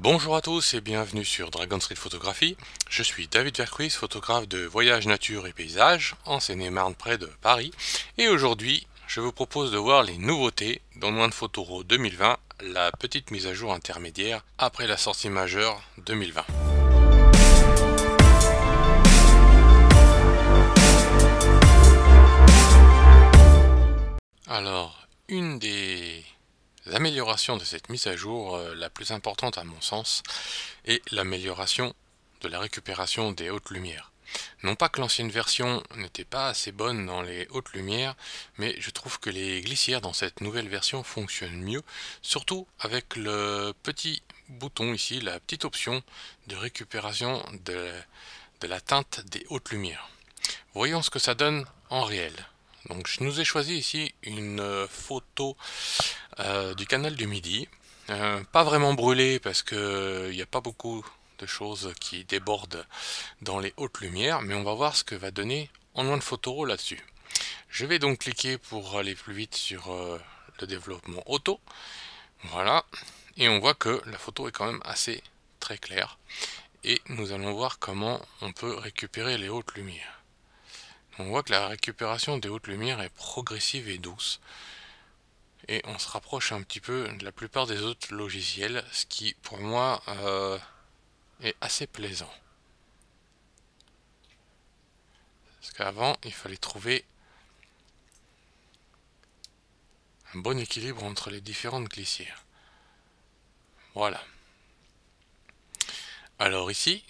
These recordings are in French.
Bonjour à tous et bienvenue sur Dragon Street Photographie. Je suis David Vercuis, photographe de voyage, nature et paysage en Seine-et-Marne près de Paris. Et aujourd'hui, je vous propose de voir les nouveautés dans Moins de Photoro 2020, la petite mise à jour intermédiaire après la sortie majeure 2020. Alors, une des L'amélioration de cette mise à jour euh, la plus importante à mon sens est l'amélioration de la récupération des hautes lumières. Non pas que l'ancienne version n'était pas assez bonne dans les hautes lumières, mais je trouve que les glissières dans cette nouvelle version fonctionnent mieux, surtout avec le petit bouton ici, la petite option de récupération de, de la teinte des hautes lumières. Voyons ce que ça donne en réel. Donc je nous ai choisi ici une euh, photo euh, du canal du Midi. Euh, pas vraiment brûlée parce qu'il n'y a pas beaucoup de choses qui débordent dans les hautes lumières, mais on va voir ce que va donner en loin de photo là-dessus. Je vais donc cliquer pour aller plus vite sur le développement auto. Voilà, et on voit que la photo est quand même assez très claire. Et nous allons voir comment on peut récupérer les hautes lumières on voit que la récupération des hautes lumières est progressive et douce. Et on se rapproche un petit peu de la plupart des autres logiciels, ce qui pour moi euh, est assez plaisant. Parce qu'avant, il fallait trouver un bon équilibre entre les différentes glissières. Voilà. Alors ici,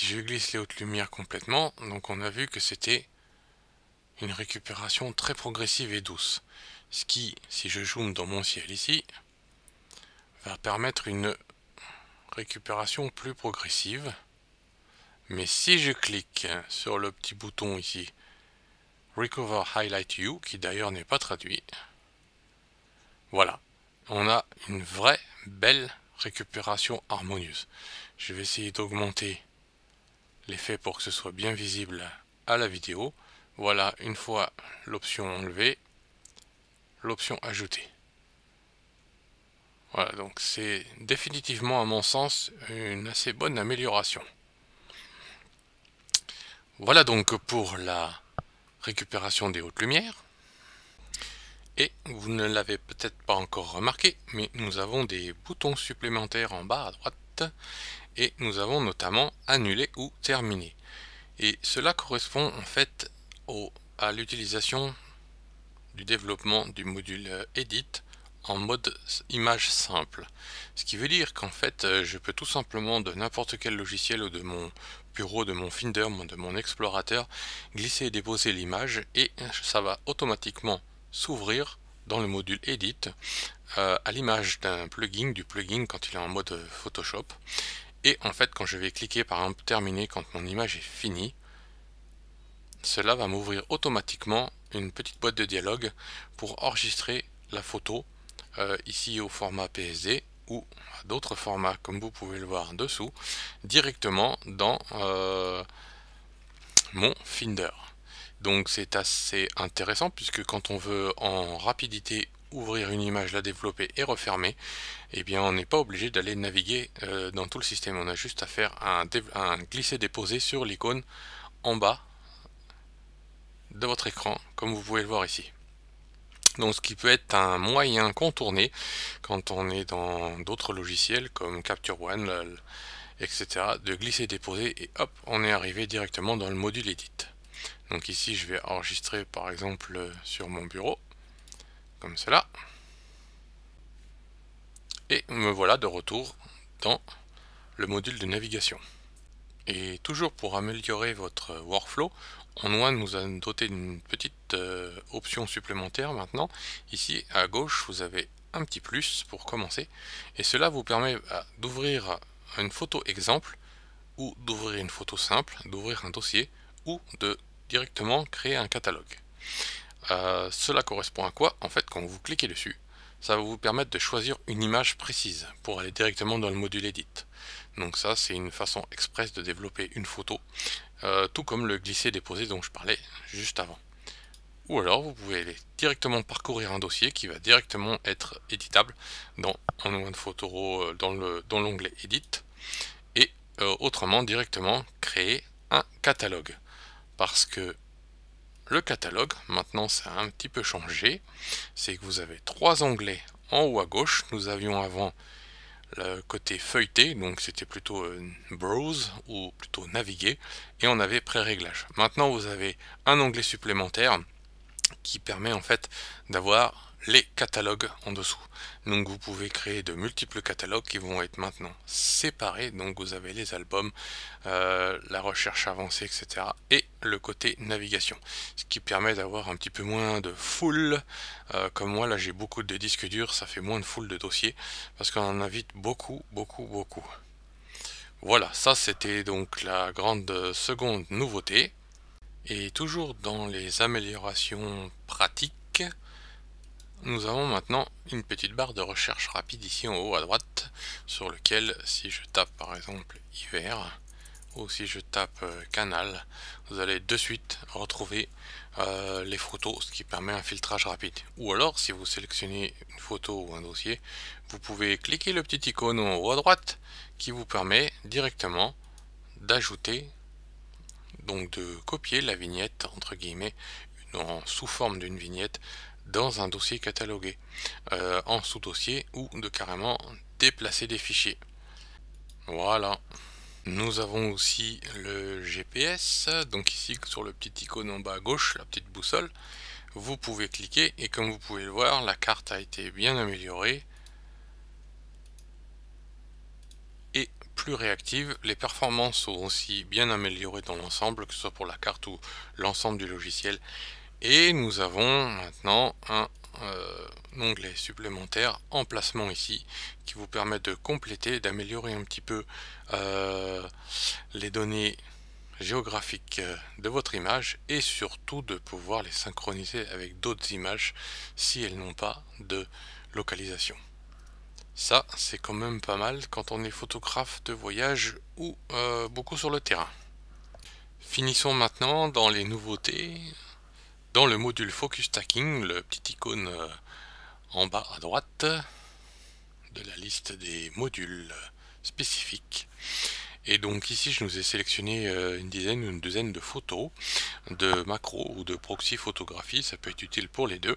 si je glisse les hautes lumières complètement, donc on a vu que c'était une récupération très progressive et douce. Ce qui, si je zoome dans mon ciel ici, va permettre une récupération plus progressive. Mais si je clique sur le petit bouton ici, Recover Highlight You, qui d'ailleurs n'est pas traduit, voilà, on a une vraie belle récupération harmonieuse. Je vais essayer d'augmenter fait pour que ce soit bien visible à la vidéo. Voilà, une fois l'option enlevée, l'option ajoutée. Voilà, donc c'est définitivement à mon sens une assez bonne amélioration. Voilà donc pour la récupération des hautes lumières. Et vous ne l'avez peut-être pas encore remarqué, mais nous avons des boutons supplémentaires en bas à droite et nous avons notamment annulé ou terminé. Et cela correspond en fait au, à l'utilisation du développement du module euh, Edit en mode image simple. Ce qui veut dire qu'en fait, euh, je peux tout simplement de n'importe quel logiciel ou de mon bureau, de mon Finder, de mon explorateur, glisser et déposer l'image et ça va automatiquement s'ouvrir dans le module Edit euh, à l'image d'un plugin, du plugin quand il est en mode Photoshop. Et en fait, quand je vais cliquer par exemple terminer quand mon image est finie, cela va m'ouvrir automatiquement une petite boîte de dialogue pour enregistrer la photo euh, ici au format PSD ou à d'autres formats comme vous pouvez le voir dessous directement dans euh, mon Finder. Donc c'est assez intéressant puisque quand on veut en rapidité ouvrir une image, la développer et refermer, eh bien on n'est pas obligé d'aller naviguer euh, dans tout le système. On a juste à faire un, glisser-déposer sur l'icône en bas de votre écran, comme vous pouvez le voir ici. Donc ce qui peut être un moyen contourné quand on est dans d'autres logiciels comme Capture One, euh, etc. de glisser, déposer et hop, on est arrivé directement dans le module Edit. Donc ici je vais enregistrer par exemple euh, sur mon bureau comme cela. Et me voilà de retour dans le module de navigation. Et toujours pour améliorer votre workflow, OnOne nous a doté d'une petite euh, option supplémentaire maintenant. Ici à gauche, vous avez un petit plus pour commencer. Et cela vous permet euh, d'ouvrir une photo exemple ou d'ouvrir une photo simple, d'ouvrir un dossier ou de directement créer un catalogue. Euh, cela correspond à quoi En fait, quand vous cliquez dessus, ça va vous permettre de choisir une image précise pour aller directement dans le module Edit. Donc ça, c'est une façon express de développer une photo, euh, tout comme le glisser-déposer dont je parlais juste avant. Ou alors, vous pouvez aller directement parcourir un dossier qui va directement être éditable dans euh, dans l'onglet Edit, et autrement, directement créer un catalogue. Parce que le catalogue. Maintenant, ça a un petit peu changé. C'est que vous avez trois onglets en haut à gauche. Nous avions avant le côté feuilleté, donc c'était plutôt euh, browse ou plutôt naviguer, et on avait pré-réglage. Maintenant, vous avez un onglet supplémentaire qui permet en fait d'avoir les catalogues en dessous. Donc vous pouvez créer de multiples catalogues qui vont être maintenant séparés. Donc vous avez les albums, euh, la recherche avancée, etc. Et le côté navigation. Ce qui permet d'avoir un petit peu moins de foule. Euh, comme moi là j'ai beaucoup de disques durs, ça fait moins de foule de dossiers. Parce qu'on en invite beaucoup, beaucoup, beaucoup. Voilà, ça c'était donc la grande euh, seconde nouveauté. Et toujours dans les améliorations pratiques, nous avons maintenant une petite barre de recherche rapide ici en haut à droite sur lequel si je tape par exemple hiver ou si je tape euh, canal vous allez de suite retrouver euh, les photos ce qui permet un filtrage rapide ou alors si vous sélectionnez une photo ou un dossier vous pouvez cliquer le petit icône en haut à droite qui vous permet directement d'ajouter donc de copier la vignette entre guillemets sous forme d'une vignette dans un dossier catalogué, euh, en sous-dossier ou de carrément déplacer des fichiers. Voilà. Nous avons aussi le GPS, donc ici sur le petit icône en bas à gauche, la petite boussole, vous pouvez cliquer et comme vous pouvez le voir, la carte a été bien améliorée et plus réactive. Les performances sont aussi bien améliorées dans l'ensemble, que ce soit pour la carte ou l'ensemble du logiciel. Et nous avons maintenant un euh, onglet supplémentaire emplacement ici qui vous permet de compléter d'améliorer un petit peu euh, les données géographiques euh, de votre image et surtout de pouvoir les synchroniser avec d'autres images si elles n'ont pas de localisation. Ça, c'est quand même pas mal quand on est photographe de voyage ou beaucoup sur le terrain. Finissons maintenant dans les nouveautés dans le module Focus Stacking, le petit icône euh, en bas à droite de la liste des modules spécifiques. Et donc ici, je nous ai sélectionné euh, une dizaine ou une douzaine de photos, de macro ou de proxy photographie, ça peut être utile pour les deux.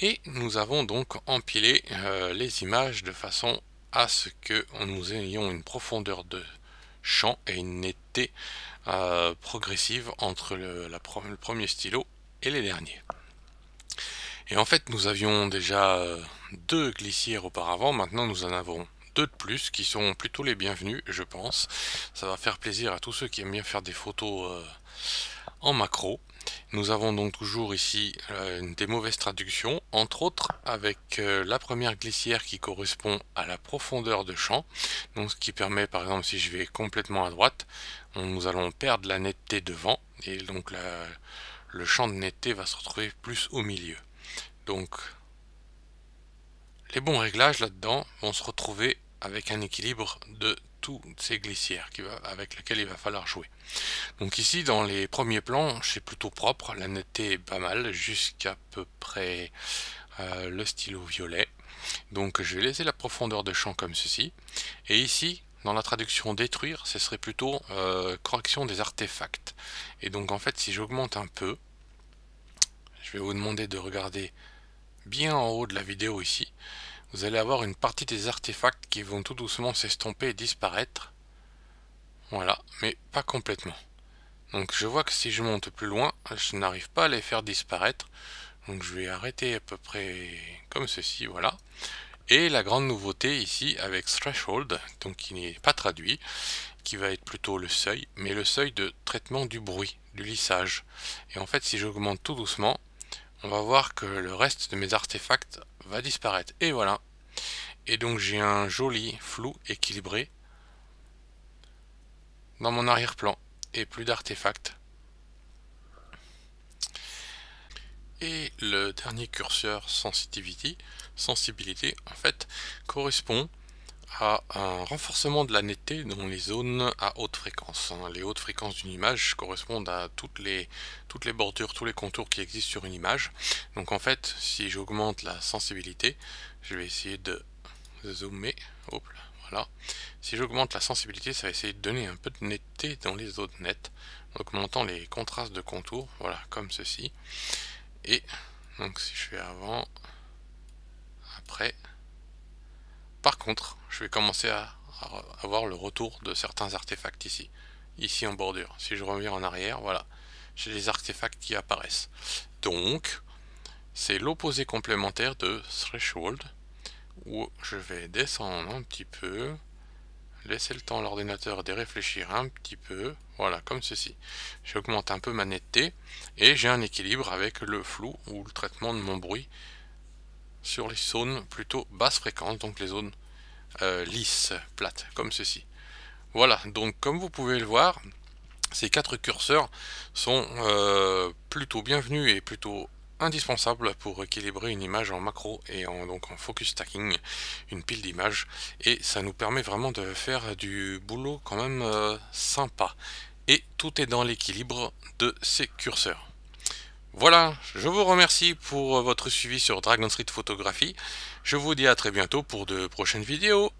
Et nous avons donc empilé euh, les images de façon à ce que nous ayons une profondeur de champ et une netteté progressive entre le, le premier stylo et les derniers. Et en fait, nous avions déjà euh, deux glissières auparavant, maintenant nous en avons deux de plus qui sont plutôt les bienvenus, je pense. Ça va faire plaisir à tous ceux qui aiment bien faire des photos euh, en macro. Nous avons donc toujours ici euh, des mauvaises traductions, entre autres avec la première glissière qui correspond à la profondeur de champ, donc ce qui permet par exemple si je vais complètement à droite, nous allons perdre la netteté devant, et donc la, le champ de netteté va se retrouver plus au milieu. Donc, les bons réglages là-dedans vont se retrouver avec un équilibre de toutes ces glissières qui va, avec lesquelles il va falloir jouer. Donc ici, dans les premiers plans, c'est plutôt propre, la netteté est pas mal, jusqu'à peu près euh, le stylo violet. Donc je vais laisser la profondeur de champ comme ceci. Et ici, dans la traduction détruire, ce serait plutôt euh, correction des artefacts. Et donc en fait, si j'augmente un peu, je vais vous demander de regarder bien en haut de la vidéo ici, vous allez avoir une partie des artefacts qui vont tout doucement s'estomper et disparaître. Voilà, mais pas complètement. Donc je vois que si je monte plus loin, je n'arrive pas à les faire disparaître. Donc je vais arrêter à peu près comme ceci, voilà. Et la grande nouveauté ici avec threshold, donc qui n'est pas traduit, qui va être plutôt le seuil, mais le seuil de traitement du bruit, du lissage. Et en fait, si j'augmente tout doucement, on va voir que le reste de mes artefacts va disparaître. Et voilà. Et donc j'ai un joli flou équilibré dans mon arrière-plan. Et plus d'artefacts. Et le dernier curseur sensitivity, sensibilité, en fait, correspond à un renforcement de la netteté dans les zones à haute fréquence. Hein. Les hautes fréquences d'une image correspondent à toutes les, toutes les bordures, tous les contours qui existent sur une image. Donc en fait, si j'augmente la sensibilité, je vais essayer de zoomer. Hop, voilà. Si j'augmente la sensibilité, ça va essayer de donner un peu de netteté dans les zones nettes, en augmentant les contrastes de contours, voilà, comme ceci et donc si je fais avant après par contre je vais commencer à, avoir le retour de certains artefacts ici ici en bordure si je reviens en arrière voilà j'ai les artefacts qui apparaissent donc c'est l'opposé complémentaire de threshold où je vais descendre un petit peu laissez le temps à l'ordinateur de réfléchir un petit peu, voilà, comme ceci. J'augmente un peu ma netteté, et j'ai un équilibre avec le flou ou le traitement de mon bruit sur les zones plutôt basse fréquence, donc les zones euh, lisses, plates, comme ceci. Voilà, donc comme vous pouvez le voir, ces quatre curseurs sont euh, plutôt bienvenus et plutôt indispensable pour équilibrer une image en macro et en, donc en focus stacking, une pile d'images, et ça nous permet vraiment de faire du boulot quand même euh, sympa. Et tout est dans l'équilibre de ces curseurs. Voilà, je vous remercie pour votre suivi sur Dragon Street Photography Je vous dis à très bientôt pour de prochaines vidéos.